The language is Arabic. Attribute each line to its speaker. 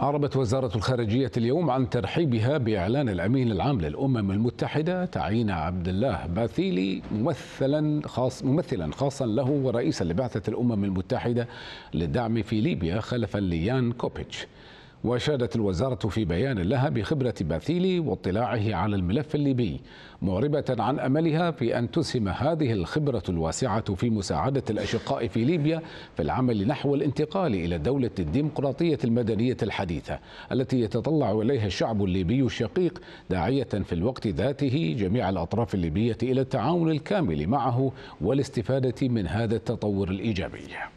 Speaker 1: أعربت وزارة الخارجية اليوم عن ترحيبها بإعلان الأمين العام للأمم المتحدة تعيين عبد الله باثيلي ممثلا خاص ممثلا خاصا له ورئيسا لبعثة الأمم المتحدة للدعم في ليبيا خلفا ليان كوبيتش واشادت الوزاره في بيان لها بخبره باثيلي واطلاعه على الملف الليبي معربه عن املها في ان تسهم هذه الخبره الواسعه في مساعده الاشقاء في ليبيا في العمل نحو الانتقال الى دوله الديمقراطيه المدنيه الحديثه التي يتطلع اليها الشعب الليبي الشقيق داعيه في الوقت ذاته جميع الاطراف الليبيه الى التعاون الكامل معه والاستفاده من هذا التطور الايجابي